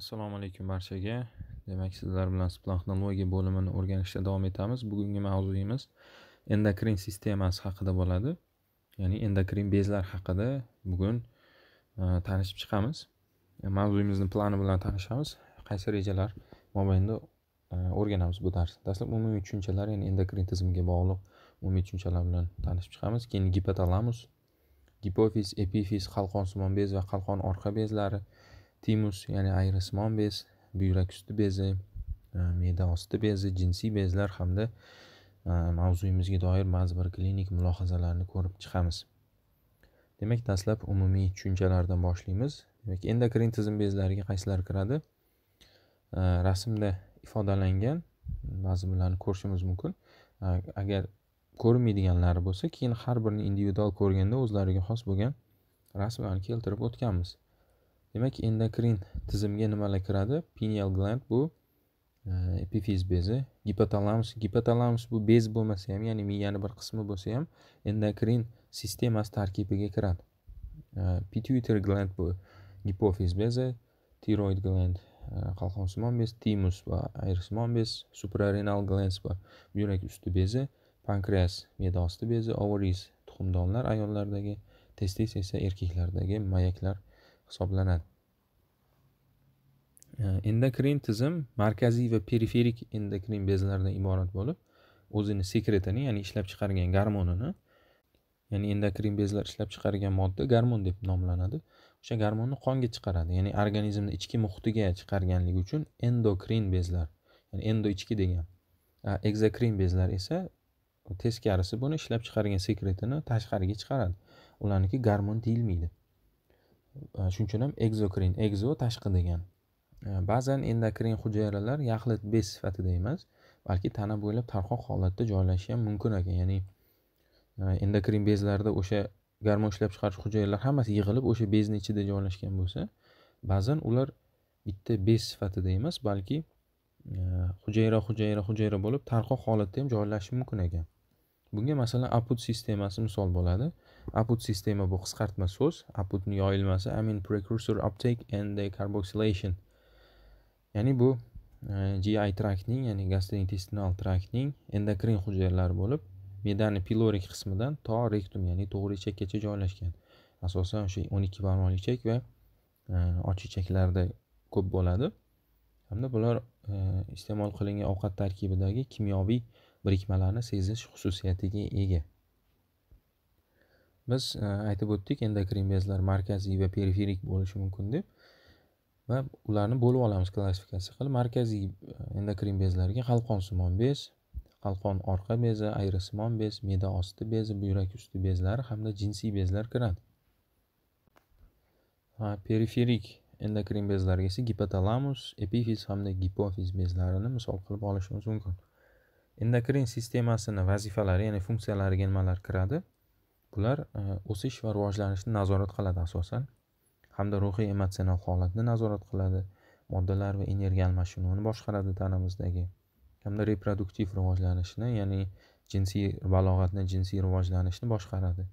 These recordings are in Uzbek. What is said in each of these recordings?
assalomu alaykum barchaga demak sizlar bilan splanxnologiya bo'limini o'rganishda davom etamiz bugungi mavzuyimiz endokrin sistemasi haqida bo'ladi ya'ni endokrin bezlar haqida bugun e, tanishib chiqamiz e, mavzuyimizni plani bilan tanishamiz qaysi rejalar mobaynida e, o'rganamiz bu darsda dastlab umumiy tushunchalar ya'ni endokrin tizimiga bog'liq umumiy tushunchalar bilan tanishib chiqamiz keyin gipotalamus gipofiz epifiz qalqonsimon bez va qalqon orqa bezlari timus ya'ni ayrismon bez buyrak usti bezi e, me'da osti bezi jinsiy bezlar hamda e, mavzuyimizga doir ba'zi bir klinik mulohazalarni ko'rib chiqamiz demak dastlab umumiy tushunchalardan boshlaymiz demak endokrin tizim bezlariga qaysilar kiradi e, rasmda ifodalangan ba'zi birlarni ko'rishimiz mumkin agar ko'rinmaydiganlari bo'lsa keyin har birini individual ko'rganda o'zlariga xos bo'lgan rasmlarni keltirib o'tganmiz demak endokrin tizimga nimalar kiradi pineal gland bu e, epifiz bezi gipotalamus gipotalamus bu bez bo'lmasa ham ya'ni miyani bir qismi bo'lsa ham endokrin sistemasi tarkibiga kiradi e, pituitary gland bu gipofiz bezi tiroid gland e, qalqonsimon bez timus va ayirsimon bez suprarenal glands va buyrak usti bezi pankreas me'da osti bezi ovaris tuxumdonlar ayollardagi testis esa erkaklardagi mayaklar hisoblanadi e, endokrin tizim markaziy va periferik endokrin bezlardan iborat bo'lib o'zini sekretini ya'ni ishlab chiqargan garmonini ya'ni endokrin bezlar ishlab chiqargan modda garmon deb nomlanadi o'sha garmonni qonga chiqaradi ya'ni organizmni ichki muhitiga chiqarganligi uchun endokrin bezlar ya'ni endo ichki degan egzokrin bezlar esa teskarisi buni ishlab chiqargan sekretini tashqariga chiqaradi ularniki garmon deyilmaydi Э, shuning uchun ham egzokrin egzo tashqi degan э, ba'zan endokrin hujayralar yaxlit bez sifatida emas balki tana bo'ylab tarqoq holatda joylashishi ham mumkin ekan ya'ni э, endokrin bezlarda o'sha gormon ishlab chiqarish hujayralar hammasi yig'ilib o'sha bezni ichida joylashgan bo'lsa ba'zan ular bitta bez sifatida emas balki hujayra hujayra hujayra bo'lib tarqoq holatda ham joylashishi mumkin ekan bunga masalan aput sistemasi misol bo'ladi apud sistema bu qisqartma so'z apudni yoyilmasi amin precursor uptake and decarboxylation ya'ni bu e, gi traktning ya'ni gastrointestinal traktning endokrin hujayralari bo'lib medani pilorik qismidan to rektum ya'ni to'g'ri ichakkacha joylashgan asosan o'sha 12 ikki barmoqli ichak va e, och ichaklarda ko'p bo'ladi hamda bular e, iste'mol qilingan ovqat tarkibidagi kimyoviy birikmalarni sezish xususiyatiga ega biz e, aytib o'tdik endokrin bezlar markaziy va periferik bo'lishi mumkin deb va ularni bo'lib olamiz klassifikatsiya qilib markaziy e, endokrin bezlarga qalqonsimon bez qalqon orqa bezi ayrisimon bez me'da osti bezi buyrak usti bezlari hamda jinsiy bezlar kiradi periferik endokrin bezlarga esa gipotalamus epifiz hamda gipofiz bezlarini misol qilib olishimiz mumkin endokrin sistemasini vazifalari ya'ni funksiyalariga nimalar kiradi bular e, o'sish va rivojlanishni nazorat qiladi asosan hamda ruhiy emotsional holatni nazorat qiladi moddalar va energiya almashinuvini boshqaradi tanamizdagi hamda reproduktiv rivojlanishni ya'ni jinsiy balog'atni jinsiy rivojlanishni boshqaradi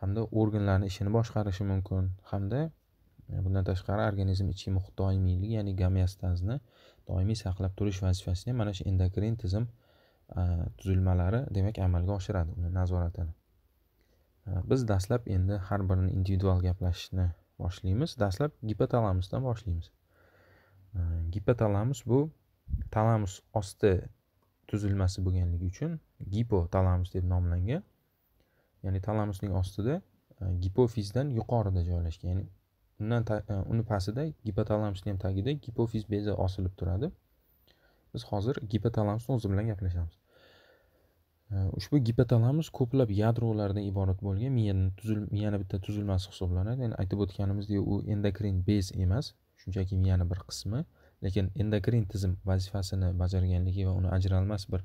hamda organlarni ishini boshqarishi mumkin hamda e, bundan tashqari organizm ichki muhit doimiylik ya'ni gomeostazni doimiy saqlab turish vazifasini mana shu endokrin tizim e, tuzilmalari demak amalga oshiradi uni nazoratini Э, biz dastlab endi har birini individual gaplashishni boshlaymiz dastlab gipotalamusdan boshlaymiz э, gipotalamus bu talamus osti tuzilmasi bo'lganligi uchun gipotalamus deb nomlangan ya'ni talamusning ostida e, gipofizdan yuqorida joylashgan ya'ni undan e, uni pastida gipotalamusni ham tagida gipofiz bezi osilib turadi biz hozir gipotalamusni o'zi bilan gaplashamiz ushbu gipotalamus ko'plab yadrolardan iborat bo'lgan miyani tuzil miyani bitta tuzilmasi hisoblanadi ya'ni aytib o'tganimizdek u endokrin bez emas shunchaki miyani bir qismi lekin endokrin tizim vazifasini bajarganligi va uni ajralmas bir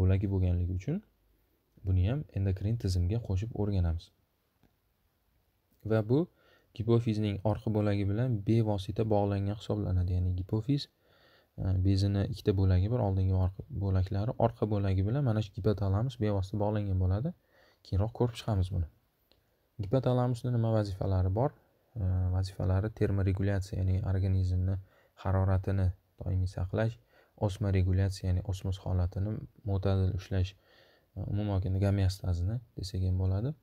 bo'lagi bo'lganligi uchun buni ham endokrin tizimga qo'shib o'rganamiz va bu gipofizning orqa bo'lagi bilan bevosita bog'langan hisoblanadi ya'ni gipofiz Э, bezini ikkita bo'lagi bor oldingi va orqa bo'laklari orqa bo'lagi bilan mana shu gipotalamus bevosita bog'langan bo'ladi keyinroq ko'rib chiqamiz buni gipotalamusni nima vazifalari bor э, vazifalari termoregulyatsiya ya'ni organizmni haroratini doimiy saqlash osma regulyatsiya ya'ni osmos holatini mo'tadil ushlash e, umuman olganda gomeostazni desak ham bo'ladi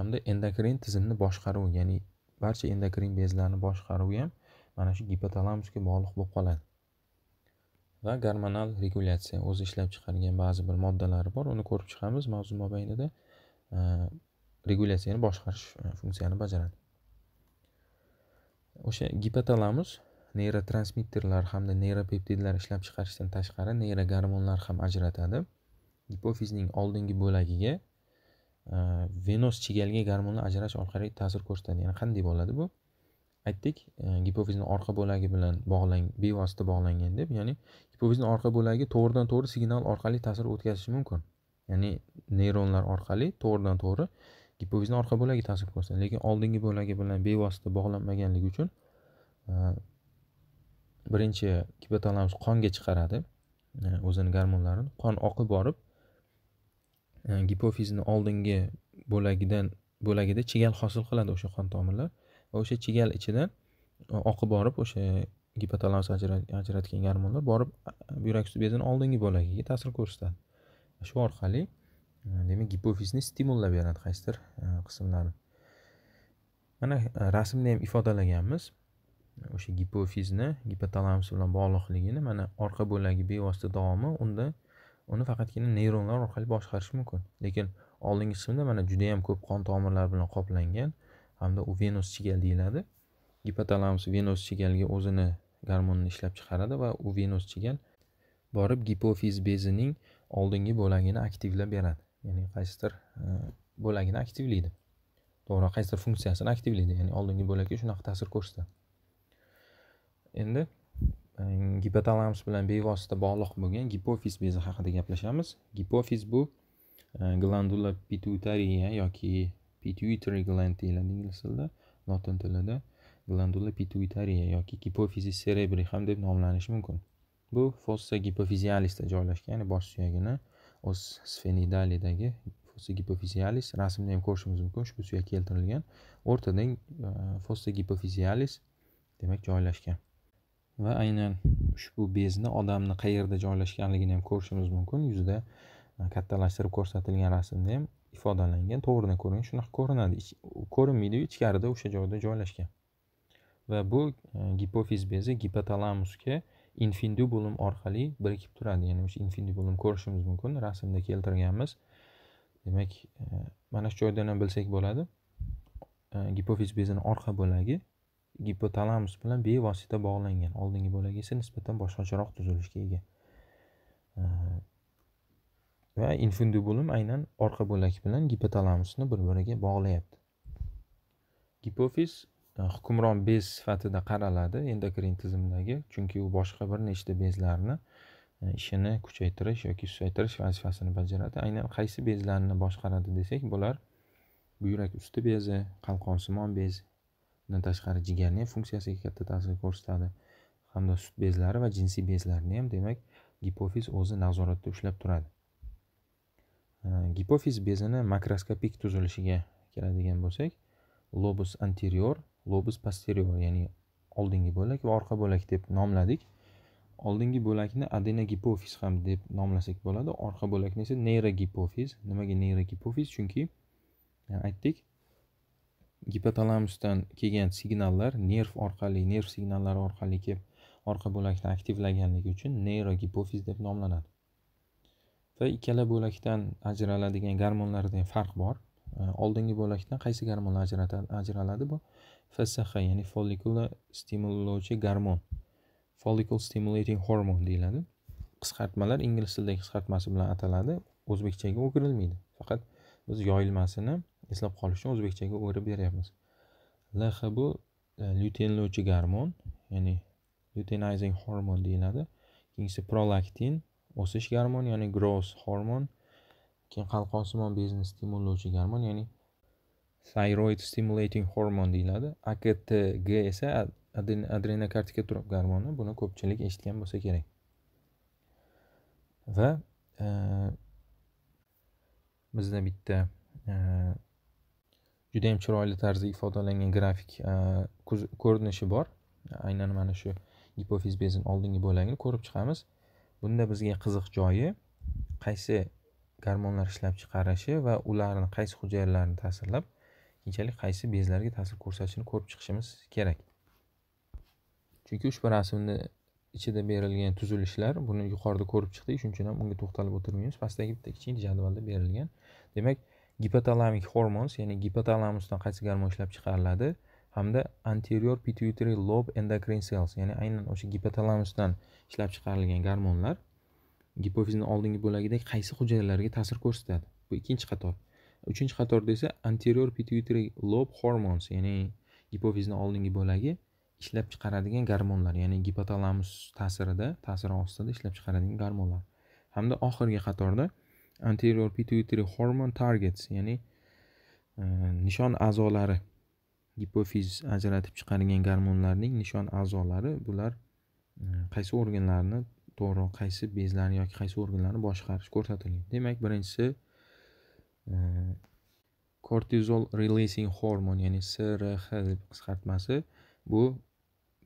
hamda endokrin tizimni boshqaruv ya'ni barcha endokrin bezlarni boshqaruvi ham mana shu gipotalamusga bog'liq bo'lib qoladi va gormonal regulyatsiya o'zi ishlab chiqargan ba'zi bir moddalari bor uni ko'rib chiqamiz mavzu mobaynida regulyatsiyani boshqarish e, funksiyani bajaradi o'sha gipotalamus neyrotransmitterlar hamda neyropeptidlar ishlab chiqarishdan tashqari neyrogormonlar ham ajratadi gipofizning oldingi bo'lagiga e, venos chigalga gormonlar ajralish orqali ta'sir ko'rsatadi ya'ni qanday bo'ladi bu aytdik e, gipofizni orqa bo'lagi bilan bog'lang bevosita bog'langan deb ya'ni gipofizni orqa bo'lagi to'g'ridan to'g'ri signal orqali ta'sir o'tkazishi mumkin ya'ni neyronlar orqali to'g'ridan to'g'ri gipofizni orqa bo'lagi ta'sir ko'rsatadi lekin oldingi bo'lagi bilan bevosita bog'lanmaganligi uchun e, birinchi gipotalamus qonga chiqaradi e, o'zini garmonlarini qon oqib borib gipofizni oldingi bo'lagidan bo'lagida chigal hosil qiladi o'sha qon tomirlar va o'sha chigal ichida oqib borib o'sha gipotalamus ajratgan garmonlar borib buyrak usti bezini oldingi bo'lagiga ta'sir ko'rsatadi shu orqali demak gipofizni stimullab beradi qaysidir qismlari mana rasmda ham ifodalaganmiz o'sha gipofizni gipotalamus bilan bog'liqligini mana orqa bo'lagi bevosita davomi unda uni faqatgina neyronlar orqali boshqarish mumkin lekin oldingi qismda mana juda yam ko'p qon tomirlari bilan qoplangan hamda u venus chigal deyiladi gipotalamus venus chigalga o'zini gormonni ishlab chiqaradi va u venus chigal borib gipofiz bezining oldingi bo'lagini aktivlab beradi ya'ni qaysidir e, bo'lagini aktivlaydi to'g'ri qaysidir funksiyasini aktivlaydi ya'ni oldingi bo'lakka shunaqa ta'sir ko'rsatadi endi e, gipotalamus bilan bevosita bog'liq bo'lgan gipofiz bezi haqida gaplashamiz gipofiz bu e, glandula pituitariya yoki pituitary gland deyiladi ingliz tilida lotin tilida glandula pituitaria yoki gipofizis cerebri ham deb nomlanishi mumkin bu fossa gipofizialisda joylashgan ya'ni bosh suyagini o'z sfenidalidagi fossa gipofizialis rasmini ham ko'rishimiz mumkin ushbu suyak keltirilgan o'rtada e, fossa gipofizialis demak joylashgan va aynan ushbu bezni odamni qayerda joylashganligini ham ko'rishimiz mumkin yuzda e, kattalashtirib ko'rsatilgan rasmda ham ifodalangan to'g'ridan ko'ring shunaqa ko'rinadi ko'rinmaydiyu ichkarida o'sha joyda joylashgan va bu e, gipofiz bezi gipotalamusga infindubulum orqali birikib turadi ya'ni o'sha infindubulum ko'rishimiz mumkin rasmda keltirganmiz demak e, mana shu joydan ham bilsak bo'ladi e, gipofiz bezini orqa bo'lagi gipotalamus bilan bevosita bog'langan oldingi bo'lagi esa nisbatan boshqacharoq tuzilishga ega va infundibulum aynan orqa bo'lak bilan gipotalamusni bir biriga bog'layapti gipofiz e, hukmron bez sifatida qaraladi endokrin tizimdagi chunki u boshqa bir nechta bezlarni e, ishini kuchaytirish yoki susaytirish vazifasini bajaradi aynan qaysi bezlarni boshqaradi desak bular buyrak usti bezi qalqonsimon bez bundan tashqari ham funksiyasiga katta ta'sir ko'rsatadi hamda sut bezlari va jinsiy bezlarni ham demak gipofiz o'zi nazoratda ushlab turadi gipofiz bezini makroskopik tuzilishiga keladigan bo'lsak lobus anterior lobus posterior ya'ni oldingi bo'lak va orqa bo'lak deb nomladik oldingi bo'lakni adenogipofiz ham deb nomlasak bo'ladi orqa bo'lakni esa neyrogipofiz nimaga neyrogipofiz chunki yani э, aytdik gipotalamusdan kelgan signallar nerv orqali nerv signallari orqali kelib orqa bo'lakni aktivlaganligi uchun neyrogipofiz deb nomlanadi va ikkala bo'lakdan ajraladigan garmonlarda farq bor oldingi bo'lakdan qaysi garmon ajraladi bu fsh ya'ni follikula stimullovchi garmon follicle stimulating hormon deyiladi qisqartmalar ingliz tilidagi qisqartmasi bilan ataladi o'zbekchaga o'girilmaydi faqat biz yoyilmasini eslab qolish uchun o'zbekchaga o'girib beryapmiz lh bu e, lyutenlovchi garmon ya'ni luteinizing hormon deyiladi ikkinchisi prolaktin o'sish garmoni ya'ni growth hormon keyin qalqonsimon bezni stimullovchi gormon ya'ni thyroid stimulating hormon deyiladi aktg esa trop gormoni buni ko'pchilik eshitgan bo'lsa kerak va e, bizda bitta e, judayam chiroyli tarzda ifodalangan grafik e, ko'rinishi bor aynan mana shu gipofiz bezini oldingi bo'lagini ko'rib chiqamiz bunda bizga qiziq joyi qaysi gormonlar ishlab chiqarishi va ularni qaysi hujayralarni ta'sirlab keyinchalik qaysi bezlarga ta'sir ko'rsatishini ko'rib chiqishimiz kerak chunki ushbu rasmni ichida berilgan tuzilishlar buni yuqorida ko'rib chiqdik shuning uchun ham unga to'xtalib o'tirmaymiz pastdagi bitta kichik jadvalda berilgan demak gipotalamik hormons ya'ni gipotalamusdan qaysi gormon ishlab chiqariladi hamda anterior pituitary lobe endocrine cells ya'ni aynan o'sha gipotalamusdan ishlab chiqarilgan gormonlar gipofizni oldingi bo'lagidagi qaysi hujayralarga ta'sir ko'rsatadi bu ikkinchi qator uchinchi qatorda esa anterior pituitary lobe hormones ya'ni gipofizni oldingi bo'lagi ishlab chiqaradigan gormonlar ya'ni gipotalamus ta'sirida ta'siri ostida ishlab chiqaradigan gormonlar hamda oxirgi qatorda anterior pituitary hormone targets ya'ni e, nishon a'zolari gipofiz ajratib chiqargan gormonlarning nishon a'zolari bular e, qaysi organlarni to'g'ri qaysi bezlarni yoki qaysi organlarni boshqarishi ko'rsatilgan demak birinchisi kortizol e, releasing hormon ya'ni srh deb qisqartmasi bu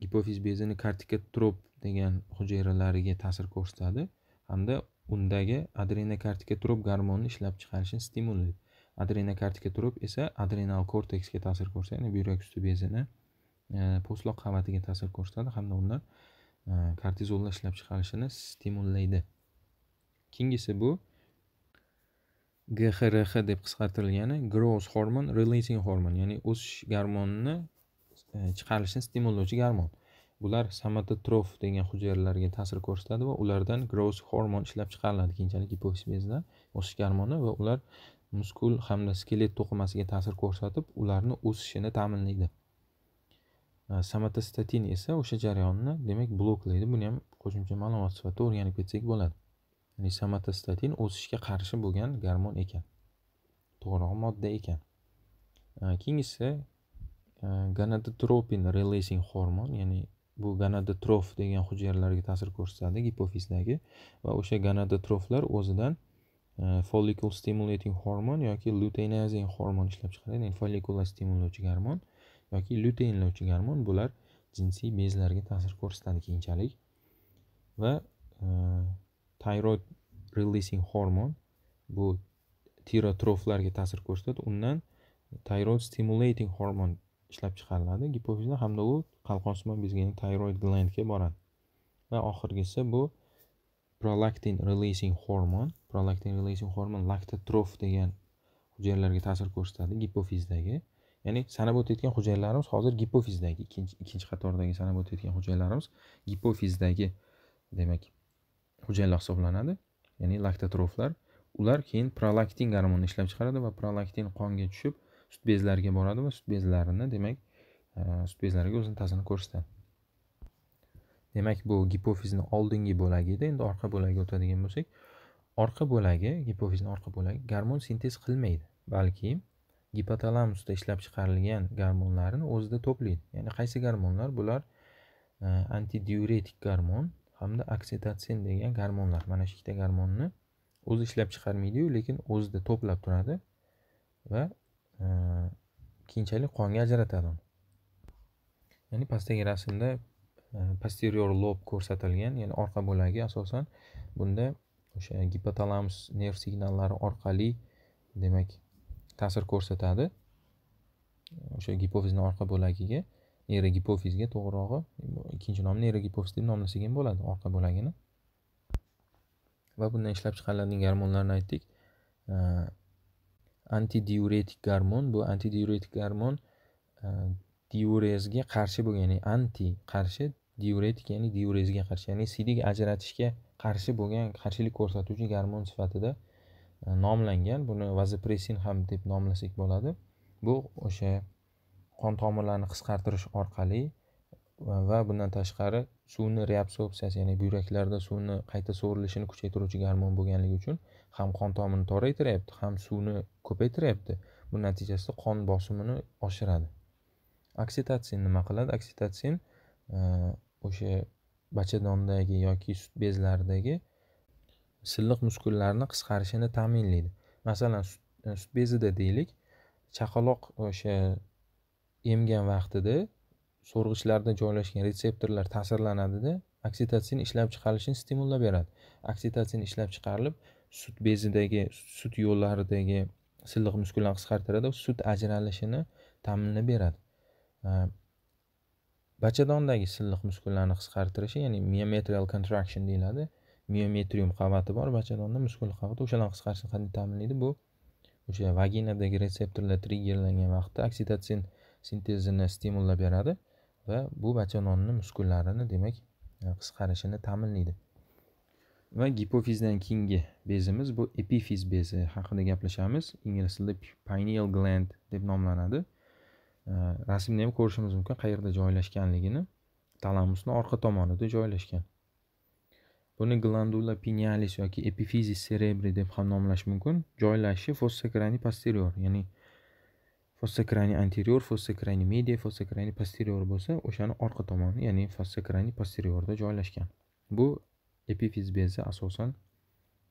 gipofiz bezini kortikotrop degan hujayralariga ta'sir ko'rsatadi hamda undagi adrenokortikotrop gormonni ishlab chiqarishni stimullaydi adrenokartga turib esa adrenal korteksga ta'sir ko'rsatadi ya'ni buyrak usti bezini e, po'stloq qavatiga ta'sir ko'rsatadi hamda undan e, kortizolni ishlab chiqarishini stimullaydi keyingisi bu gxrx deb qisqartirilgani growth hormon releasing hormon ya'ni o'sish garmonini e, chiqarilishini stimullovchi garmon bular somatotrof degan hujayralarga ta'sir ko'rsatadi va ulardan growth hormon ishlab chiqariladi keyinchalik gipofiz o'sish garmoni va ular muskul hamda skelet to'qimasiga ta'sir ko'rsatib ularni o'sishini ta'minlaydi samatostatin esa o'sha jarayonni demak bloklaydi buni ham qo'shimcha ma'lumot sifatida o'rganib ketsak bo'ladi ya'ni samatostatin o'sishga qarshi bo'lgan garmon ekan to'g'riroq modda ekan keyingisi gonadotropin releasing hormon ya'ni bu gonadotrof degan hujayralarga ta'sir ko'rsatadi gipofizdagi va o'sha gonadotroflar o'zidan Э, follicle stimulating hormon yoki luteinizing hormon ishlab chiqaradi ya'ni follikula stimullovchi garmon yoki luteinlovchi garmon bular jinsiy bezlarga ta'sir ko'rsatadi keyinchalik va e, tayroid releasing hormon bu tirotroflarga ta'sir ko'rsatadi undan tayroid stimulating hormon ishlab chiqariladi gipofiza hamda u qalqonsimon bezganing tayroid glandga boradi va oxirgisi bu prolaktin releasing hormon prolaktin releasing hormon laktotrof degan hujayralarga ta'sir ko'rsatadi gipofizdagi ya'ni sanab o'tayotgan hujayralarimiz hozir gipofizdagi ikkinchi ikkinchi qatordagi sanab o'tayotgan hujayralarimiz gipofizdagi demak hujayralar hisoblanadi ya'ni laktotroflar ular keyin prolaktin gormonini ishlab chiqaradi va prolaktin qonga tushib sut bezlariga boradi va sut bezlarini demak sut bezlariga o'zini ta'sirini ko'rsatadi demak bu gipofizni oldingi bo'lagi edi endi orqa bo'lagiga o'tadigan bo'lsak orqa bo'lagi gipofizni orqa bo'lagi garmon sintez qilmaydi balki gipotalamusda ishlab chiqarilgan garmonlarni o'zida to'playdi ya'ni qaysi garmonlar bular e, antidiuretik garmon hamda oksidotsin degan garmonlar mana shu ikkita garmonni o'zi ishlab chiqarmaydiyu lekin o'zida to'plab turadi va e, keyinchalik qonga ajratadi ya'ni pastdagi rasmda Э, posterior lob ko'rsatilgan ya'ni orqa bo'lagi asosan bunda o'sha gipotalamus nerv signallari orqali demak ta'sir ko'rsatadi o'sha gipofizni orqa bo'lagiga neyrogipofizga to'g'rirog'i ikkinchi nomi neyrogipofiz deb nomlasak ham bo'ladi orqa bo'lagini va bundan ishlab chiqariladigan gormonlarni aytdik antidiuretik gormon bu antidiuretik gormon e, diurezga qarshi bo'lgan ya'ni anti qarshi diuretik ya'ni diurezga qarshi ya'ni siydik ajratishga qarshi bo'lgan qarshilik ko'rsatuvchi garmon sifatida e, nomlangan buni vazopressin ham deb nomlasak bo'ladi bu o'sha qon tomirlarini qisqartirish orqali va bundan tashqari suvni reabsorpsiyasi ya'ni buyraklarda suvni qayta so'rilishini kuchaytiruvchi garmon bo'lganligi uchun ham qon tomirini toraytiryapti ham suvni ko'paytiryapti bu natijasida qon bosimini oshiradi oksitatsin nima qiladi oksitatsin e, o'sha bachadondagi yoki sut bezlaridagi silliq muskullarni qisqarishini ta'minlaydi masalan e, sut bezida deylik chaqaloq o'sha emgan vaqtida so'rg'ichlarda joylashgan retseptorlar ta'sirlanadida oksitotsin ishlab chiqarilishini stimullab beradi oksitotsin ishlab chiqarilib sut bezidagi sut yo'llaridagi silliq muskullarni qisqartiradi sut ajralishini ta'minlab beradi e, bachadondagi silliq muskullarni qisqartirishi ya'ni miometrial contraction deyiladi miometrium qavati bor bachadonda muskul qavati o'shalarni qisqarishini qanday ta'minlaydi bu o'sha vaginadagi retseptorlar triggerlangan vaqtda oksitotsin sintezini stimullab beradi va bu bachadonni muskullarini demak e, qisqarishini ta'minlaydi va gipofizdan keyingi bezimiz bu epifiz bezi haqida gaplashamiz ingliz tilida pineal gland deb nomlanadi Э, rasmda ham ko'rishimiz mumkin qayerda joylashganligini talamusni orqa tomonida joylashgan buni glandula pinealis yoki epifizis cerebri deb ham nomlash mumkin joylashishi fossa krani posterior ya'ni fossa anterior fossa media fossa krani posterior bo'lsa o'shani orqa tomoni ya'ni fossa krani posteriorda joylashgan bu epifiz bezi asosan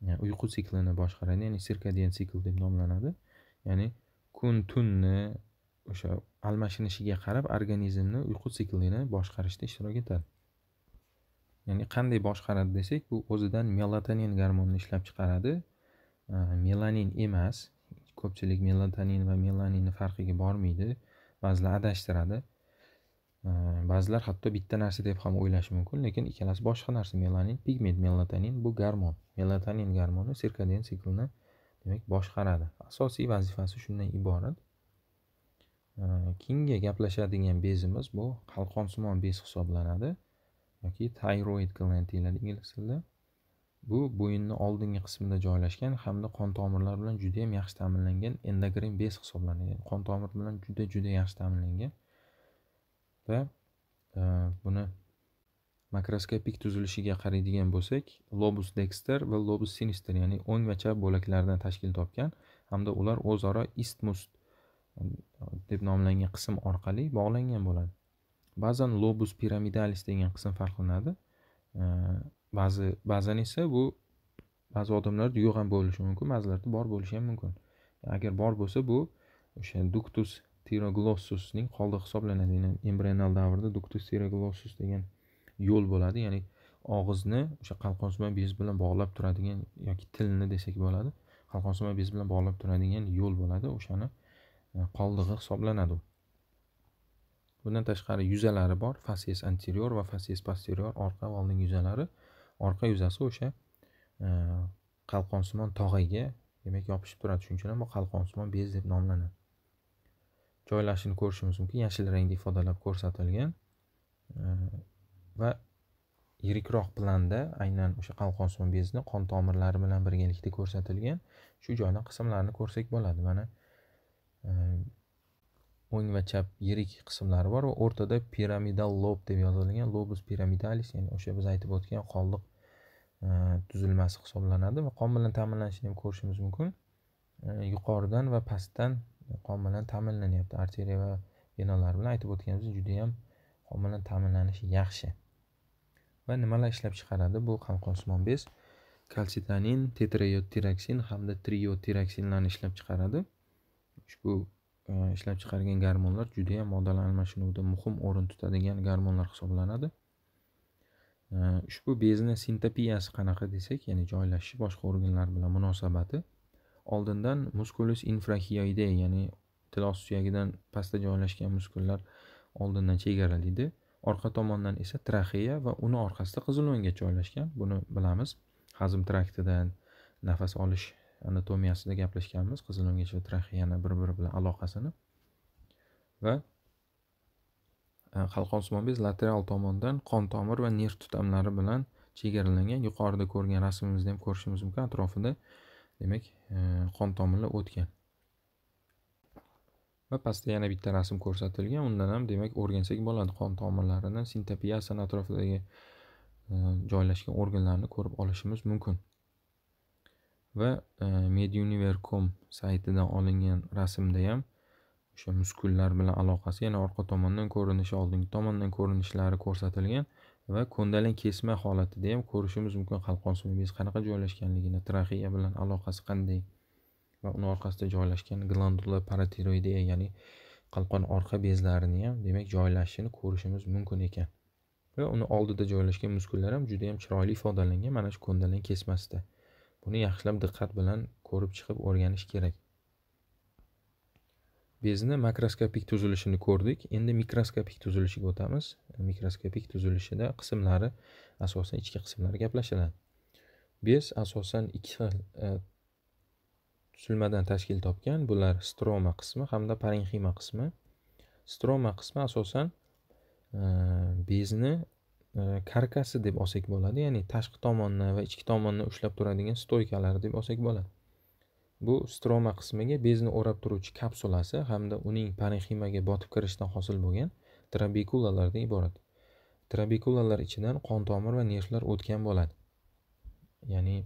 e, uyqu siklini boshqaradi ya'ni sirkadian sikl deb nomlanadi ya'ni kun tunni o'sha almashinishiga qarab organizmni uyqu siklini boshqarishda ishtirok etadi ya'ni qanday boshqaradi desak bu o'zidan melatonin gormonini ishlab chiqaradi melanin emas ko'pchilik melatonin va melaninni farqiga bormaydi ba'zilar adashtiradi ba'zilar hatto bitta narsa deb ham o'ylashi mumkin lekin ikkalasi boshqa narsa melanin pigment melatonin bu gormon melatonin gormoni sirkadian siklni demak boshqaradi asosiy vazifasi shundan iborat Э, kinga gaplashadigan bezimiz bu qalqonsimon bez hisoblanadi yoki tayroid gland deyiladi ingliz tilida bu bo'yinni oldingi qismida joylashgan hamda qon tomirlar bilan juda yam yaxshi ta'minlangan endokrin bez hisoblanadi qon tomir bilan juda juda yaxshi ta'minlangan va e, buni makroskopik tuzilishiga qaraydigan bo'lsak lobus dexter va lobus sinister ya'ni o'ng va chap bo'laklardan tashkil topgan hamda ular o'zaro istmus deb nomlangan qism orqali bog'langan bo'ladi ba'zan lobus piramidalis degan qism farqlanadi ba'zi ba'zan esa bu ba'zi odamlarda yo'q ham bo'lishi mumkin ba'zilarda bor bo'lishi ham mumkin agar bor bo'lsa bu o'sha duktus tiroglossusning qoldig'i hisoblanadi ya'ni embrional davrda duktus tiroglossus degan yo'l bo'ladi ya'ni og'izni o'sha qalqonsimon bez bilan bog'lab turadigan yoki tilni desak bo'ladi qalqonsimon bez bilan bog'lab turadigan yo'l bo'ladi o'shani qoldig'i hisoblanadi u bundan tashqari yuzalari bor fasies anterior va fasies posterior orqa va oldingi yuzalari orqa yuzasi o'sha e, qalqonsimon tog'iga demak yopishib turadi shuning uchun ham bu qalqonsimon bez deb nomlanadi joylashishini ko'rishimiz mumkin yashil rangda ifodalab ko'rsatilgan e, va yirikroq planda aynan o'sha qalqonsimon bezni qon tomirlari bilan birgalikda ko'rsatilgan shu joydan qismlarini ko'rsak bo'ladi mana o'ng va chap yirik qismlari bor va o'rtada piramidal lob deb yozilgan lobus piramidalis ya'ni o'sha biz aytib o'tgan qoldiq e, tuzilmasi hisoblanadi va qon bilan ta'minlanishini ham ko'rishimiz mumkin e, yuqoridan va pastdan qon bilan ta'minlanyapti arteriya va venalar bilan aytib o'tganimizdek judayam qon bilan ta'minlanishi yaxshi va nimalar ishlab chiqaradi bu qalqonsimon bez kalsitanin tetrayotiraksin hamda triotiraksinlarni ishlab chiqaradi ushbu e, ishlab chiqargan garmonlar judayam moddalar almashinuvida muhim o'rin tutadigan garmonlar hisoblanadi e, ushbu bezni sintopiyasi qanaqa desak ya'ni joylashishi boshqa organlar bilan munosabati oldindan muskulus infrahiyoide ya'ni osti suyagidan pastda joylashgan muskullar oldindan chegaralaydi orqa tomondan esa traxeya va uni orqasida qizil o'ngach joylashgan buni bilamiz hazm traktidan nafas olish anatomiyasida gaplashganmiz o'ngach va traxeyani bir biri bilan aloqasini va qalqonsimon e, lateral tomondan qon tomir va nerv tutamlari bilan chegaralangan yuqorida ko'rgan rasmimizda ham ko'rishimiz mumkin atrofida demak e, qon tomirlar o'tgan va pastda yana bitta rasm ko'rsatilgan undan ham demak o'rgansak bo'ladi qon tomirlarini sintopiyasini atrofidagi e, joylashgan organlarni ko'rib olishimiz mumkin va e, meduniver.com saytidan olingan ham o'sha muskullar bilan aloqasi yana orqa tomondan ko'rinishi oldingi tomondan ko'rinishlari ko'rsatilgan va ko'ndalang kesma holatida ham ko'rishimiz mumkin qalqon sumbangiz qanaqa joylashganligini traxeya bilan aloqasi qanday va uni orqasida joylashgan glandula paratiroideya ya'ni qalqon orqa bezlarini ham demak joylashishini ko'rishimiz mumkin ekan va uni oldida joylashgan muskullar ham juda yam chiroyli ifodalangan mana shu ko'ndalang kesmasida buni yaxshilab diqqat bilan ko'rib chiqib o'rganish kerak bezni makroskopik tuzilishini ko'rdik endi mikroskopik tuzilishiga o'tamiz mikroskopik tuzilishida qismlari asosan ichki qismlari gaplashiladi bez asosan ikki xil e, tuzilmadan tashkil topgan bular stroma qismi hamda parenxima qismi stroma qismi asosan e, bezni karkasi deb olsak bo'ladi ya'ni tashqi tomonni va ichki tomonni ushlab turadigan stoykalari deb olsak bo'ladi bu stroma qismiga bezni o'rab turuvchi kapsulasi hamda uning parenximaga botib kirishdan hosil bo'lgan trabekulalardan iborat trabekulalar ichidan qon tomir va nervlar o'tgan bo'ladi ya'ni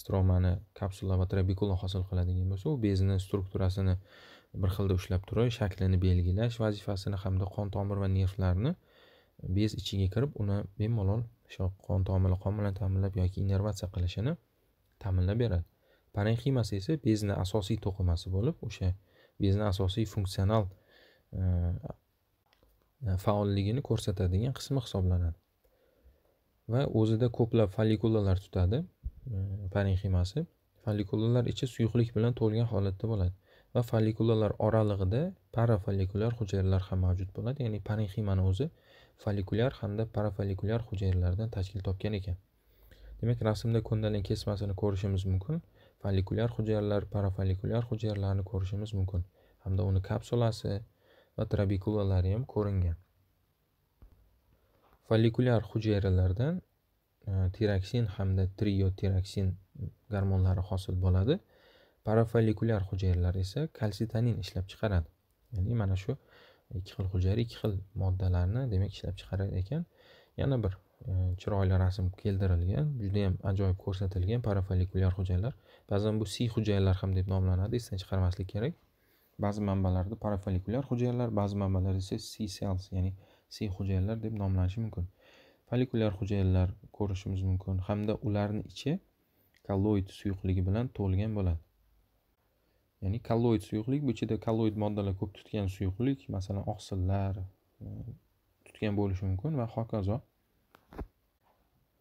stromani kapsula va trabikula hosil qiladigan bo'lsa u bezni strukturasini bir xilda ushlab turish shaklini belgilash vazifasini hamda qon tomir va nervlarni bez ichiga kirib uni bemalol o'sha qon tomiri qon bilan ta'minlab yoki innervatsiya qilishini ta'minlab beradi parenximasi esa bezni asosiy to'qimasi bo'lib o'sha bezni asosiy funksional e, faolligini ko'rsatadigan qismi hisoblanadi va o'zida ko'plab folikulalar tutadi e, parenximasi folikulalar ichi suyuqlik bilan to'lgan holatda bo'ladi va folikulalar oralig'ida parafollikulyar hujayralar ham mavjud bo'ladi ya'ni parenximani o'zi follikulyar hamda parafollikulyar hujayralardan tashkil topgan ekan demak rasmda ko'ndalin kesmasini ko'rishimiz mumkin follikulyar hujayralar parafollikulyar hujayralarni ko'rishimiz mumkin hamda uni kapsulasi va trabikulalari ham ko'ringan follikulyar hujayralardan e, tiraksin hamda triotiraksin gormonlari hosil bo'ladi parafollikulyar hujayralar esa kalsitanin ishlab chiqaradi ya'ni mana shu ikki xil hujayra ikki xil moddalarni demak ishlab chiqarar ekan yana bir e, chiroyli rasm keltirilgan judayam ajoyib ko'rsatilgan parafollikulyar hujayralar ba'zan bu si hujayralar ham deb nomlanadi esdan chiqarmaslik kerak ba'zi manbalarda parafollikulyar hujayralar ba'zi manbalarda esa si cells ya'ni si hujayralar deb nomlanishi mumkin follikulyar hujayralar ko'rishimiz mumkin hamda ularni ichi kolloid suyuqligi bilan to'lgan bo'ladi ya'ni kolloid suyuqlik bu ichida kolloid moddalar ko'p tutgan suyuqlik masalan oqsillar e, tutgan bo'lishi mumkin va hokazo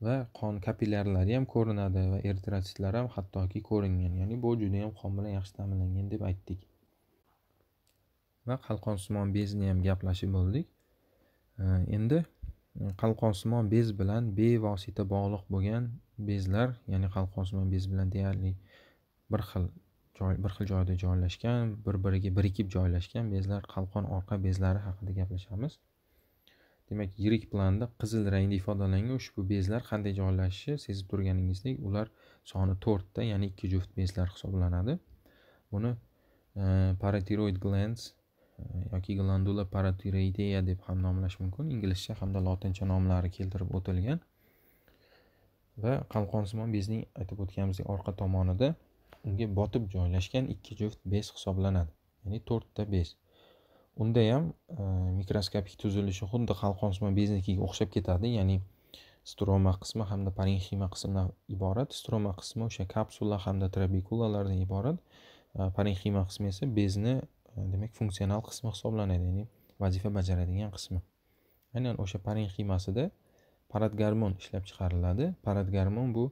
va qon kapillyarlari ham ko'rinadi va eritrotsitlar ham hattoki ko'ringan ya'ni bu juda yam qon bilan yaxshi ta'minlangan deb aytdik va qalqonsimon bezni ham gaplashib bo'ldik e, endi e, qalqonsimon bez bilan bevosita bog'liq bo'lgan bezlar ya'ni qalqonsimon bez bilan deyarli bir xil joy bir xil joyda joylashgan bir biriga birikib joylashgan bezlar qalqon orqa bezlari haqida gaplashamiz demak yirik planda qizil rangda ifodalangan ushbu bezlar qanday joylashishi sezib turganingizdek ular soni to'rtta ya'ni ikki juft bezlar hisoblanadi buni e, paratiroid glands e, yoki glandula paratiroidea deb ham nomlash mumkin inglizcha hamda lotincha nomlari keltirib o'tilgan va qalqonsimon bezning aytib o'tganimizdek orqa tomonida unga botib joylashgan ikki juft bez hisoblanadi ya'ni to'rtta bez unda ham e, mikroskopik tuzilishi xuddi qalqonsimon beznikiga o'xshab ketadi ya'ni stroma qismi hamda parenxima qismidan iborat stroma qismi o'sha kapsula hamda trabekulalardan iborat e, parenxima qismi esa bezni e, demak funksional qismi hisoblanadi ya'ni vazifa bajaradigan qismi aynan o'sha parenximasida paradgarmon ishlab chiqariladi paradgarmon bu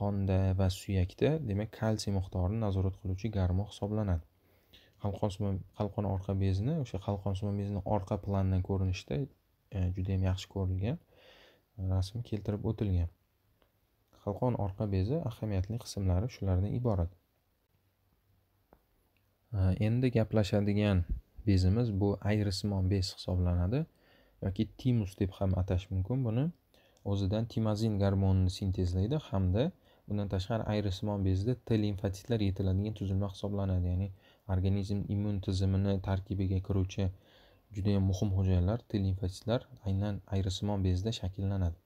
qonda va suyakda demak kalsiy miqdorini nazorat qiluvchi garmon hisoblanadi qalqonsimon qalqon orqa bezni o'sha qalqonsimon bezni orqa plandan ko'rinishda e, judayam yaxshi ko'rilgan e, rasm keltirib o'tilgan qalqon orqa bezi ahamiyatli qismlari shulardan iborat e, endi gaplashadigan bezimiz bu ayrismon bez hisoblanadi yoki timus deb ham atash mumkin buni o'zidan timazin garmonini sintezlaydi hamda bundan tashqari ayrismon bezida t limfatitlar yetiladigan tuzilma hisoblanadi ya'ni organizm immun tizimini tarkibiga kiruvchi judayam muhim hujayralar t limfatitlar aynan ayrismon bezida shakllanadi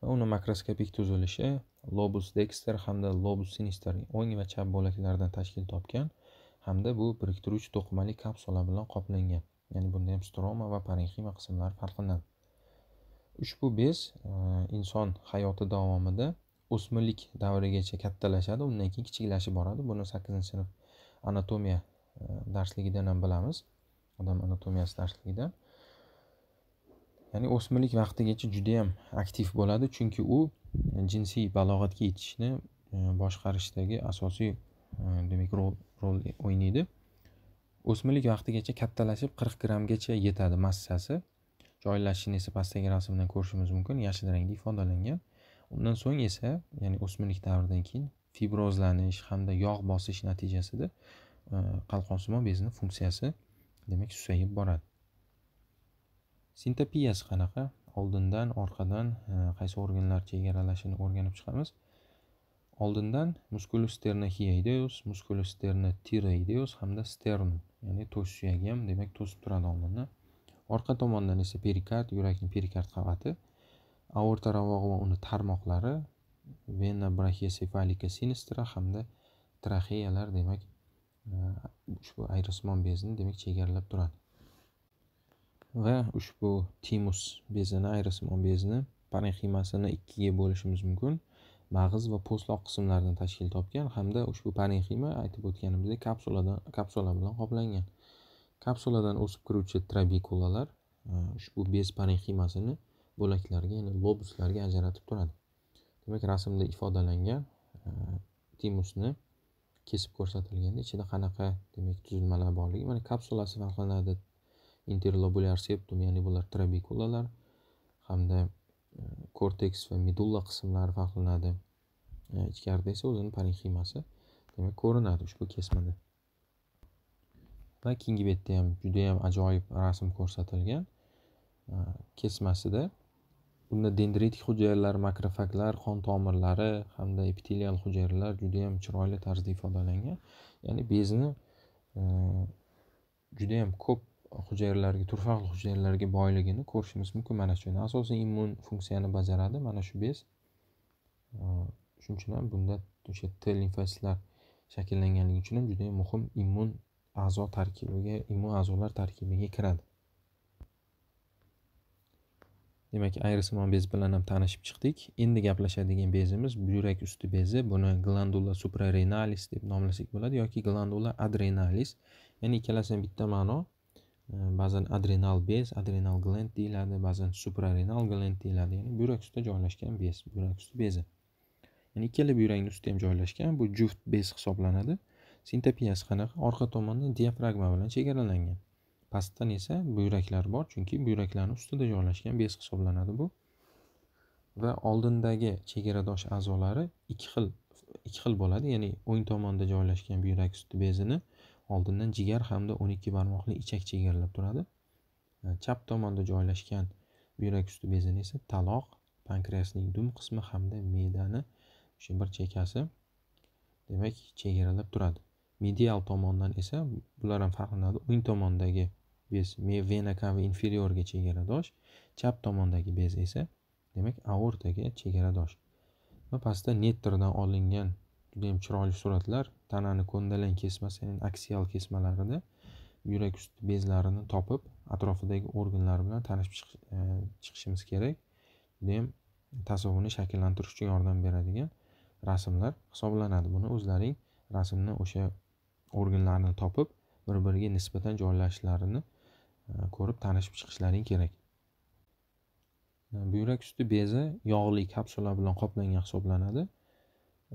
va uni makroskopik tuzilishi lobus dexter hamda lobus sinister o'ng va chap bo'laklardan tashkil topgan hamda bu biriktiruvchi to'qimali kapsula bilan qoplangan ya'ni bunda ham stroma va parenxima qismlari farqlanadi ushbu bez e, inson hayoti davomida o'smirlik davrigacha kattalashadi undan keyin kichiklashib boradi buni sakkizinchi sinf anatomiya e, darsligidan ham bilamiz odam anatomiyasi darsligida ya'ni o'smirlik vaqtigacha judayam aktiv bo'ladi chunki u jinsiy balog'atga yetishni e, boshqarishdagi asosiy e, demak rol rol o'ynaydi o'smirlik vaqtigacha kattalashib qirq grammgacha yetadi massasi joylashishini esa pastdagi rasmdan ko'rishimiz mumkin yashil rangda ifodalangan undan so'ng esa ya'ni o'smirlik davridan keyin fibrozlanish hamda yog' bosish natijasida e, qalqonsimon bezni funksiyasi demak susayib boradi sintopiyasi qanaqa oldindan orqadan e, qaysi organlar chegaralashini o'rganib chiqamiz oldindan muskulosterna hiyeideus muskulosterna tiroideus hamda sternum ya'ni to's suyagi ham demak to'sib turadi oldindan orqa tomondan esa perikard yurakning perikard qavati aorta ravog'i va uni tarmoqlari vena braxiosefalika sinistra hamda traxeyalar demak e, ushbu ayrosmon bezini demak chegaralab turadi va ushbu timus bezini ayrosmon bezini parenximasini ikkiga bo'lishimiz mumkin mag'iz va po'stloq qismlaridan tashkil topgan hamda ushbu parenxima aytib o'tganimizdek kapsuladan kapsula bilan qoplangan kapsuladan o'sib kiruvchi trabekulalar e, ushbu bez parenximasini bo'laklarga ya'ni lobuslarga ajratib turadi demak rasmda ifodalangan e, timusni kesib ko'rsatilganda ichida qanaqa demak tuzilmalar borligi mana kapsulasi farqlanadi interlobular septum ya'ni bular trabekulalar hamda e, korteks va medulla qismlari farqlanadi e, ichkarida esa o'zini parenximasi demak ko'rinadi ushbu kesmada va keyingi betda ham judayam ajoyib rasm ko'rsatilgan kesmasida bunda dendritik hujayralar makrofaglar qon tomirlari hamda epitelial hujayralar judayam chiroyli tarzda ifodalangan ya'ni bezni e, judayam ko'p hujayralarga turfa xil hujayralarga boyligini ko'rishimiz mumkin mana shu asosiy immun funksiyani bajaradi mana shu bez e, shuning uchun ham bunda o'sha t limfotsitlar shakllanganligi uchun ham judayam muhim immun a'zo tarkibiga immun a'zolar tarkibiga kiradi demak ayrisimon bez bilan ham tanishib chiqdik endi gaplashadigan bezimiz buyrak usti bezi buni glandula suprarenalis deb nomlasak bo'ladi yoki glandula adrenalis ya'ni ikkalasi ham bitta ma'no ba'zan adrenal bez adrenal gland deyiladi ba'zan suprarenal gland deyiladi ya'ni buyrak ustida joylashgan bez buyrak usti bezi ya'ni ikkala buyrakni ustida ham joylashgan bu juft bez hisoblanadi sintopiyasi qanaqa orqa tomoni diafragma bilan chegaralangan pastdan esa buyraklar bor chunki buyraklarni ustida joylashgan bez hisoblanadi bu va oldindagi chegaradosh a'zolari ikki xil ikki xil bo'ladi ya'ni o'ng tomonda joylashgan buyrak usti bezini oldindan jigar hamda o'n ikki barmoqli ichak chegaralab turadi e, chap tomonda joylashgan buyrak usti bezini esa taloq pankreasning dum qismi hamda me'dani o'sha bir chekasi demak chegaralab turadi medial tomondan esa bular ham farqlanadi o'ng tomondagi bez vena kavi inferiorga chegaradosh chap tomondagi bez esa demak aortaga chegaradosh va pastda nettordan olingan judayam chiroyli suratlar tanani ko'ndalang kesmasi aksial kesmalarida yurak usti bezlarini topib atrofidagi organlar bilan tanishib e, chiqishimiz kerak judayam tasavvurni shakllantirish uchun yordam beradigan rasmlar hisoblanadi buni o'zlaring rasmni o'sha organlarni topib bir biriga nisbatan joylashishlarini Э, ko'rib tanishib chiqishlaring kerak э, buyrak suti bezi yog'li kapsula bilan qoplangan hisoblanadi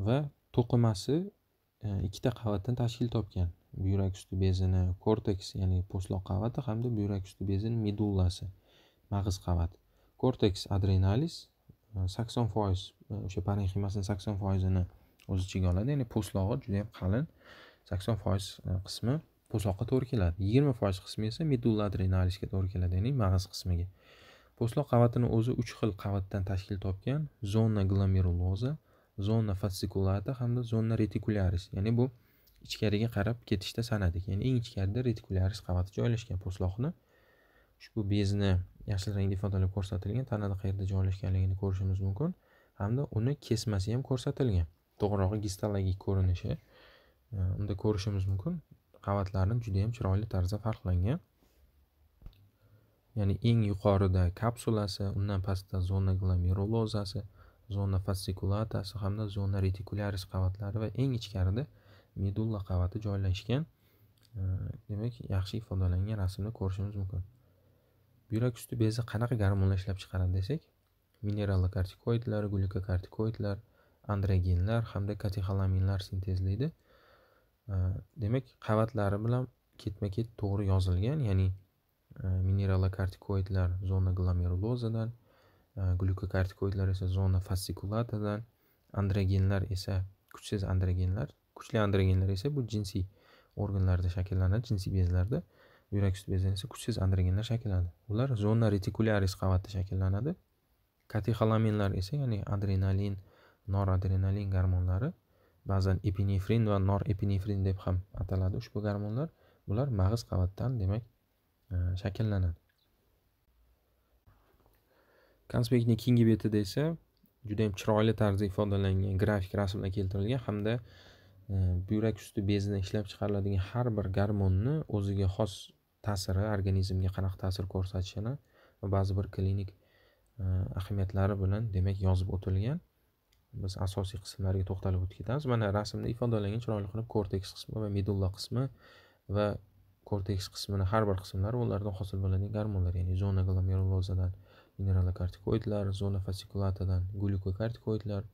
va to'qimasi e, ikkita qavatdan tashkil topgan buyrak usti bezini korteks ya'ni po'stloq qavati hamda buyrak usti bezini medullasi mag'iz qavati korteks adrenalis e, sakson foiz e, o'sha parenximasini sakson foizini o'z ichiga oladi ya'ni po'stlog'i judayam qalin sakson foiz qismi po'sloqqa to'g'ri keladi yigirma foiz qismi esa medulla adrenalisga to'g'ri keladi ya'ni mag'iz qismiga po'stloq qavatini o'zi uch xil qavatdan tashkil topgan zona glomeruloza zona fascikulata hamda zona retikularis ya'ni bu ichkariga qarab ketishda sanadik ya'ni eng ichkarida retikularis qavati joylashgan po'stloqni ushbu bezni yashil rangda ifodalab ko'rsatilgan tanada qayerda joylashganligini ko'rishimiz mumkin hamda uni kesmasi ham ko'rsatilgan to'g'rirog'i gistologik ko'rinishi e, unda ko'rishimiz mumkin qavatlarni judayam chiroyli tarzda farqlangan ya'ni eng yuqorida kapsulasi undan pastda zona glomerulozasi zona fasikulatasi hamda zona retikularis qavatlari va eng ichkarida medulla qavati joylashgan e, demak yaxshi ifodalangan rasmni ko'rishimiz mumkin buyrak usti bezi qanaqa gormonlar ishlab chiqaradi desak mineralokortikoidlar glyukokortikoidlar androgenlar hamda katexolaminlar sintezlaydi demak qavatlari bilan ketma ket to'g'ri yozilgan ya'ni e, mineralokortikoidlar zona glomerulozadan e, glyukokartikoidlar esa zona fastsikulatadan androgenlar esa kuchsiz androgenlar kuchli androgenlar esa bu jinsiy organlarda shakllanadi jinsiy bezlarda yurak sut bezida esa kuchsiz androgenlar shakllanadi ular zona retikularis qavatida shakllanadi katexolaminlar esa ya'ni adrenalin noradrenalin gormonlari ba'zan epinefrin va norepinefrin deb ham ataladi ushbu gormonlar bular mag'iz qavatidan demak e, shakllanadi konspektni keyingi betida esa judayam chiroyli tarzda ifodalangan grafik rasmlar keltirilgan hamda e, buyrak usti bezidan ishlab chiqariladigan har bir gormonni o'ziga xos ta'siri organizmga qanaqa ta'sir ko'rsatishini va ba'zi bir klinik e, ahamiyatlari bilan demak yozib o'tilgan biz asosiy qismlariga to'xtalib o'tib ketamiz mana rasmda ifodalangan chiroyli qilib korteks qismi va medulla qismi va korteks qismini har bir qismlari ulardan hosil bo'ladigan gormonlar ya'ni zona glomerulozadan mineralokortikoidlar zona fasikulatadan glyukokortikoidlar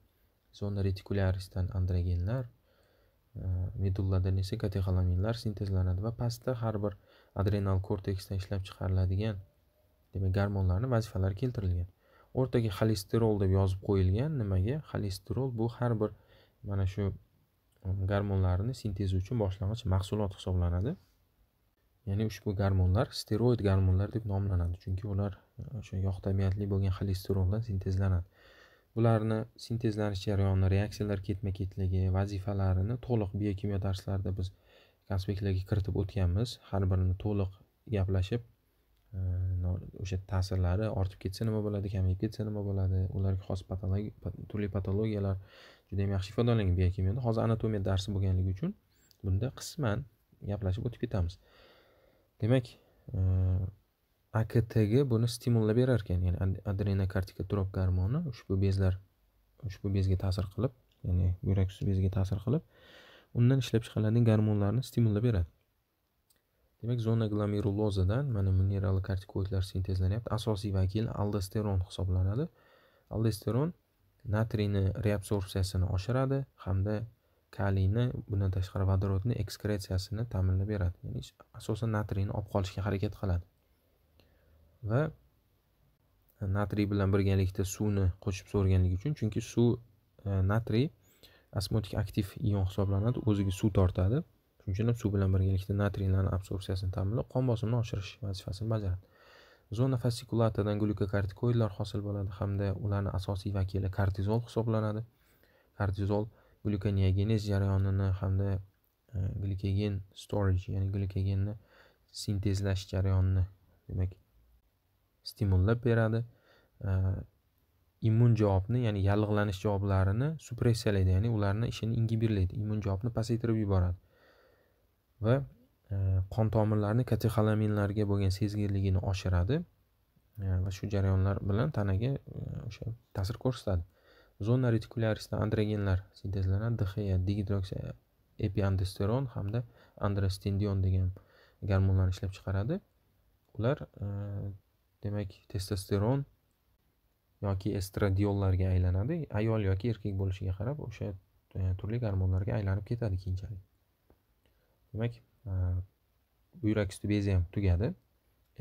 zona retikularisdan androgenlar e, medulladan esa katexolaminlar sintezlanadi va pastda har bir adrenal korteksdan ishlab chiqariladigan demak gormonlarni vazifalari keltirilgan o'rtaga xolesterol deb yozib qo'yilgan nimaga xolesterol bu har bir mana shu um, gormonlarni sintezi uchun boshlang'ich mahsulot hisoblanadi ya'ni ushbu gormonlar steroid gormonlar deb nomlanadi chunki ular uh, o'sha yog' tabiatli bo'lgan xolesteroldan sintezlanadi bularni sintezlanish jarayoni reaksiyalar ketma ketligi vazifalarini to'liq biokimyo darslarida biz konspektlarga kiritib o'tganmiz har birini to'liq gaplashib o'sha ta'sirlari ortib ketsa nima bo'ladi kamayib ketsa nima bo'ladi ularga xos patologiya turli patologiyalar juda ham yaxshi ifodalangan biokimyoda hozir anatomiya darsi bo'lganligi uchun bunda qisman gaplashib o'tib ketamiz demak aktg buni stimullab berar ekan ya'ni adrenokortikotrop gormoni ushbu bezlar ushbu bezga ta'sir qilib ya'ni yurak suti beziga ta'sir qilib undan ishlab chiqariladigan gormonlarni stimullab beradi demak zona glomerulozadan mana mineral kortikoidlar sintezlanyapti asosiy vakil aldosteron hisoblanadi aldosteron natriyni reabsorpsiyasini oshiradi hamda kaliyni bundan tashqari vodorodni ekskretsiyasini ta'minlab beradi ya'ni asosan natriyni olib qolishga harakat qiladi va natriy bilan birgalikda suvni qo'shib so'rganligi uchun chunki suv e, natriy osmotik aktiv ion hisoblanadi o'ziga suv tortadi shuningdek suv bilan birgalikda natriylarni absorpsiyasini ta'minlab qon bosimini oshirish vazifasini bajaradi zona fastsikulatidan glyukokortikoidlar hosil bo'ladi hamda ularni asosiy vakili kortizol hisoblanadi kortizol glyukoneogenez jarayonini hamda e, glikogen storage ya'ni glikogenni sintezlash jarayonini demak stimullab beradi e, immun javobni ya'ni yallig'lanish javoblarini supressiyalaydi ya'ni ularni ishini ingibirlaydi immun javobni pasaytirib yuboradi va e, qon tomirlarini katexolaminlarga bo'lgan sezgirligini oshiradi e, va shu jarayonlar bilan tanaga e, o'sha ta'sir ko'rsatadi zona retikularisda androgenlar sintezlanadi dxa digidroksi epiandesteron hamda androstendion degan gormonlarni ishlab chiqaradi ular demak testosteron yoki estradiollarga aylanadi ayol yoki erkak bo'lishiga qarab o'sha turli gormonlarga aylanib ketadi keyinchalik demak buyrak e, usti bezi ham tugadi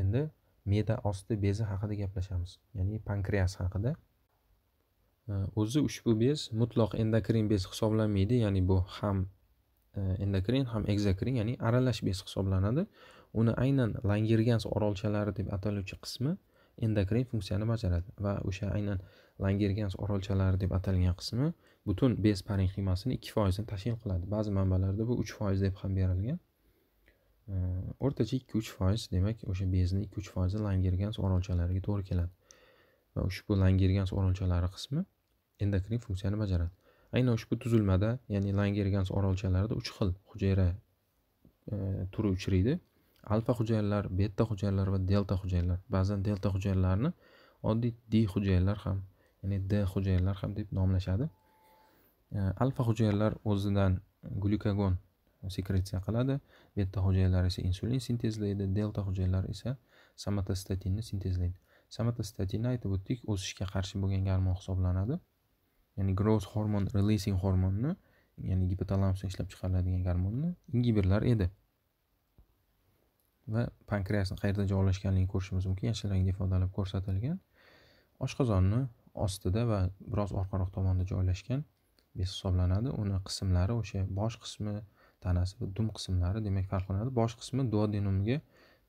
endi me'da osti bezi haqida gaplashamiz ya'ni pankreas haqida e, o'zi ushbu bez mutloq endokrin bez hisoblanmaydi ya'ni bu ham e, endokrin ham egzokrin ya'ni aralash bez hisoblanadi uni aynan langergans orolchalari deb ataluvchi qismi endokrin funksiyani bajaradi va o'sha aynan langergans orolchalari deb atalgan qismi butun bez paring qiymasini ikki foizini tashkil qiladi ba'zi manbalarda bu uch foiz deb ham berilgan o'rtacha ikki uch foiz demak o'sha bezni ikki uch foizi langergans o'rolchalariga to'g'ri keladi va ushbu langergans o'rolchalari qismi endokrin funksiyani bajaradi aynan ushbu tuzilmada ya'ni langergans orolchalarida uch xil hujayra turi uchraydi alfa hujayralar beta hujayralar va delta hujayralar ba'zan delta hujayralarni oddiy d hujayralar ham ya'ni d hujayralar ham deb nomlashadi E, alfa hujayralar o'zidan glyukagon sekretsiya qiladi beta hujayralar esa insulin sintezlaydi delta hujayralar esa somatostatinni sintezlaydi somatostatin aytib o'tdik o'sishga qarshi bo'lgan garmon hisoblanadi ya'ni growth hormon releasing hormonni ya'ni gipotalamusdan ishlab chiqariladigan garmonni ingibirlar edi va pankreasni qayerda joylashganligini ko'rishimiz mumkin yashil rangda ifodalab ko'rsatilgan oshqozonni ostida va biroz orqaroq tomonda joylashgan bez hisoblanadi uni qismlari o'sha bosh qismi tanasi va dum qismlari demak farqlanadi bosh qismi duodenumga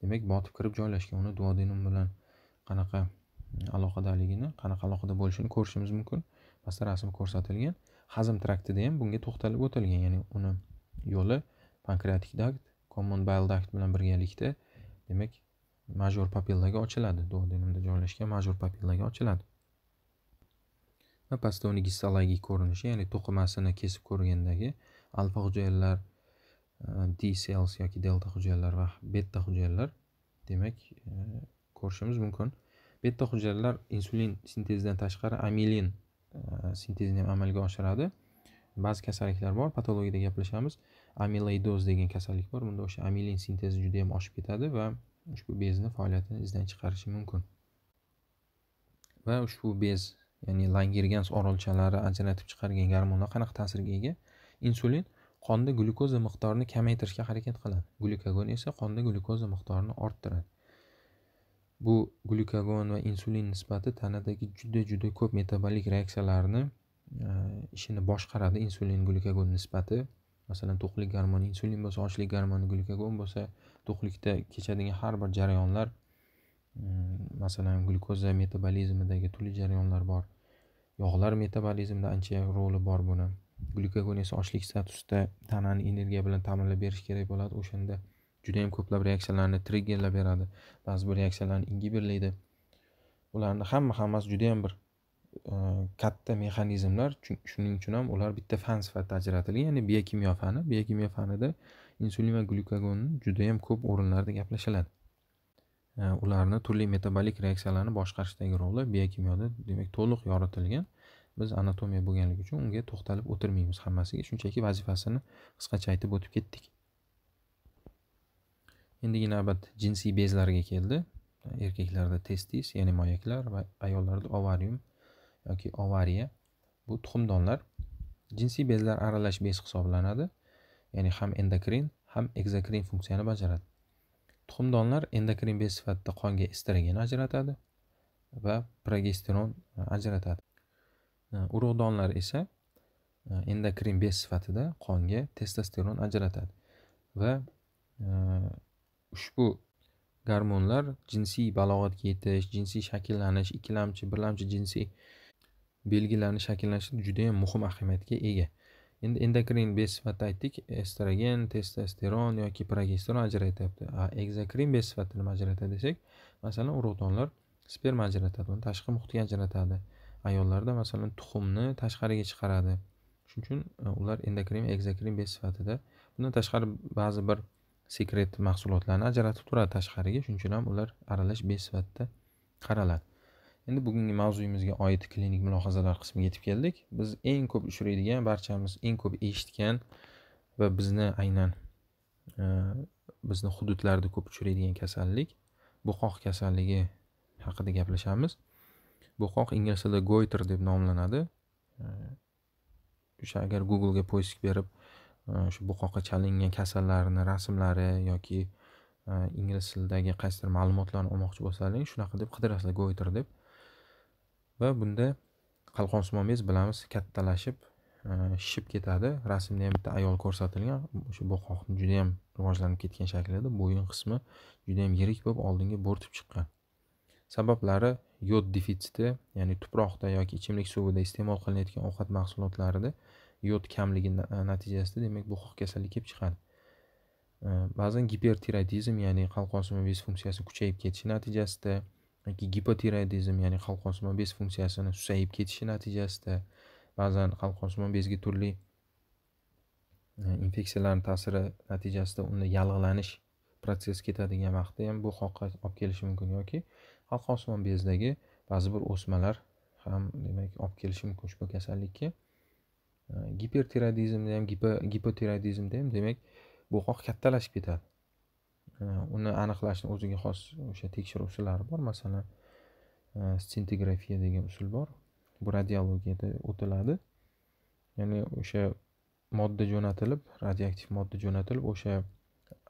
demak botib kirib joylashgan uni duodenum bilan qanaqa aloqadaligini qanaqa aloqada bo'lishini ko'rishimiz mumkin pastda rasm ko'rsatilgan hazm traktida ham bunga to'xtalib o'tilgan ya'ni uni yo'li pankreatik dakt common bile dakt bilan birgalikda demak major papillaga ochiladi duodenumda joylashgan major papillaga ochiladi va pastda uni gistologik ko'rinishi ya'ni to'qimasini kesib ko'rgandagi alfa hujayralar e, d cells yoki delta hujayralar va beta hujayralar demak e, ko'rishimiz mumkin beta hujayralar insulin sintezidan tashqari amilin e, sintezini ham amalga oshiradi ba'zi kasalliklar bor patologiyada gaplashamiz amiloidoz degan kasallik bor bunda o'sha amilin sintezi juda yam oshib ketadi va ushbu bezni faoliyatini izdan chiqarishi mumkin va ushbu bez ya'ni langergans orolchalari ajratib chiqargan garmonlar qanaqa ta'sirga ega insulin qonda glyukoza miqdorini kamaytirishga harakat qiladi glyukagon esa qonda glyukoza miqdorini orttiradi bu glyukagon va insulin nisbati tanadagi juda juda ko'p metabolik reaksiyalarni e, ishini boshqaradi insulin glyukagon nisbati masalan to'qlik gormoni insulin bo'lsa ochlik gormoni glyukagon bo'lsa to'qlikda kechadigan har bir jarayonlar masalan glyukoza metabolizmidagi turli jarayonlar bor yog'lar metabolizmida ancha roli bor buni glyukagon esa ochlik statusida tanani energiya bilan ta'minlab berish kerak bo'ladi o'shanda judayam ko'plab reaksiyalarni triggerlab beradi ba'zi bir reaksiyalarni ingiberlaydi ularni hamma hammasi judayam bir e, katta mexanizmlar shuning uchun ham ular bitta fan sifatida ajratilgan ya'ni biokimyo fani biokimyo fanida insulin va glyukagonni judayam ko'p o'rinlarda gaplashiladi Э, ularni turli metabolik reaksiyalarni boshqarishdagi roli biokimyoda demak to'liq yoritilgan biz anatomiya bo'lganligi uchun unga to'xtalib o'tirmaymiz hammasiga shunchaki vazifasini qisqacha aytib o'tib ketdik endigi navbat jinsiy bezlarga keldi erkaklarda testis ya'ni moyaklar va ayollarda ovarium yoki ovariya bu tuxumdonlar jinsiy bezlar aralash bez hisoblanadi ya'ni ham endokrin ham egzokrin funksiyani bajaradi tuxumdonlar endokrin bez sifatida qonga estrogen ajratadi va progesteron e, ajratadi e, urug'donlar esa e, endokrin bez sifatida qonga testosteron ajratadi va ushbu gormonlar jinsiy balog'atga yetish jinsiy shakllanish ikkilamchi birlamchi jinsiy belgilarni shakllanishda judayam muhim ahamiyatga ega endi endokrin besifat aytdik estrogen testosteron yoki progesteron ajratyapti a egzokrin besifati nima ajratadi desak masalan urug'donlar sperma ajratadi uni tashqi muhitga ajratadi ayollarda masalan tuxumni tashqariga chiqaradi shuning uchun e, ular endokrin va egzokrin besifatida bundan tashqari ba'zi bir sekret mahsulotlarni ajratib turadi tashqariga shuning uchun ham ular aralash besifatda qaraladi endi bugungi mavzuyimizga oid klinik mulohazalar qismiga yetib keldik biz eng ko'p uchraydigan barchamiz eng ko'p eshitgan va bizni aynan e, bizni hududlarda ko'p uchraydigan kasallik buqoq kasalligi haqida gaplashamiz buqoq ingliz tilida goiter deb nomlanadi e, o'sha agar googlega poisk berib e, shu buqoqqa chalingan kasallarni rasmlari yoki ingliz tilidagi qaysidir ma'lumotlarni olmoqchi bo'lsangiz shunaqa deb qidirasizlar goiter deb va bunda qalqonsimon bez bilamiz kattalashib e, shishib ketadi rasmda ham bitta ayol ko'rsatilgan o'sha botqoqni juda rivojlanib ketgan shaklida bo'yin qismi juda yirik bo'lib oldinga bo'rtib chiqqan sabablari yod defitsiti ya'ni tuproqda yoki ichimlik suvida iste'mol qilinayotgan ovqat mahsulotlarida yod kamligi e, natijasida demak bu kasalligi kelib chiqadi e, ba'zan gipertiroidizm ya'ni qalqonsimon bez funksiyasi kuchayib ketishi natijasida yoki gipotiroidizm ya'ni qalqonsimon bez funksiyasini susayib ketishi natijasida ba'zan qalqonsimon bezga turli e, infeksiyalarni ta'siri natijasida unda yallig'lanish protsessi ketadigan vaqtda ham bu xoqqa olib kelishi mumkin yoki qalqonsimon bezdagi ba'zi bir o'smalar ham demak olib kelishi mumkin ushbu kasallikka e, gipertiroidizmda ham gipotiroidizmda ham demak bu qoq kattalashib ketadi uni aniqlashni o'ziga xos o'sha tekshiruv usullari bor masalan e, sintigrafiya degan usul bor bu radiologiyada o'tiladi ya'ni o'sha modda jo'natilib radioaktiv modda jo'natilib o'sha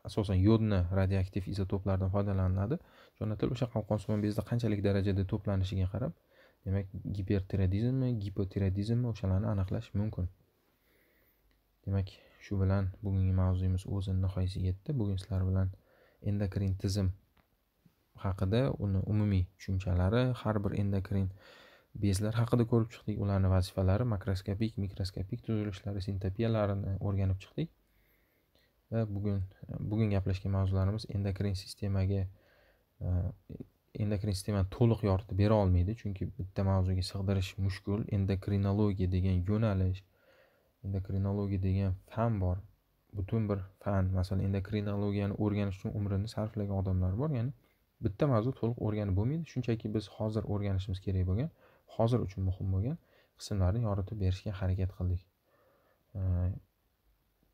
asosan yodni radioaktiv izotoplardan foydalaniladi jo'natilib o'sha qalqon suvi bezda qanchalik darajada to'planishiga qarab demak gipertiroidizmmi gipotiroidizmmi o'shalarni aniqlash mumkin demak shu bilan bugungi mavzuyimiz o'z nihoyasiga yetdi bugun sizlar bilan endokrin tizim haqida uni umumiy tushunchalari har bir endokrin bezlar haqida ko'rib chiqdik ularni vazifalari makroskopik mikroskopik tuzilishlari sintopiyalarini o'rganib chiqdik va bugun bugun gaplashgan mavzularimiz endokrin sistemaga e, endokrin sistemani to'liq yoritib bera olmaydi chunki bitta mavzuga sig'dirish mushkul endokrinologiya degan yo'nalish endokrinologiya degan fan bor butun bir fan masalan endokrinologiyani o'rganish uchun umrini sarflagan odamlar bor ya'ni bitta mavzu to'liq o'rganib bo'lmaydi shunchaki biz hozir o'rganishimiz kerak bo'lgan hozir uchun muhim bo'lgan qismlarni yoritib berishga harakat qildik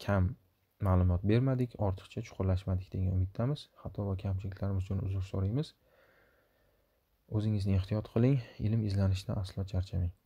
kam ma'lumot bermadik ortiqcha chuqurlashmadik degan umiddamiz xato va kamchiliklarimiz uchun uzr so'raymiz o'zingizni ehtiyot qiling ilm izlanishdan aslo charchamang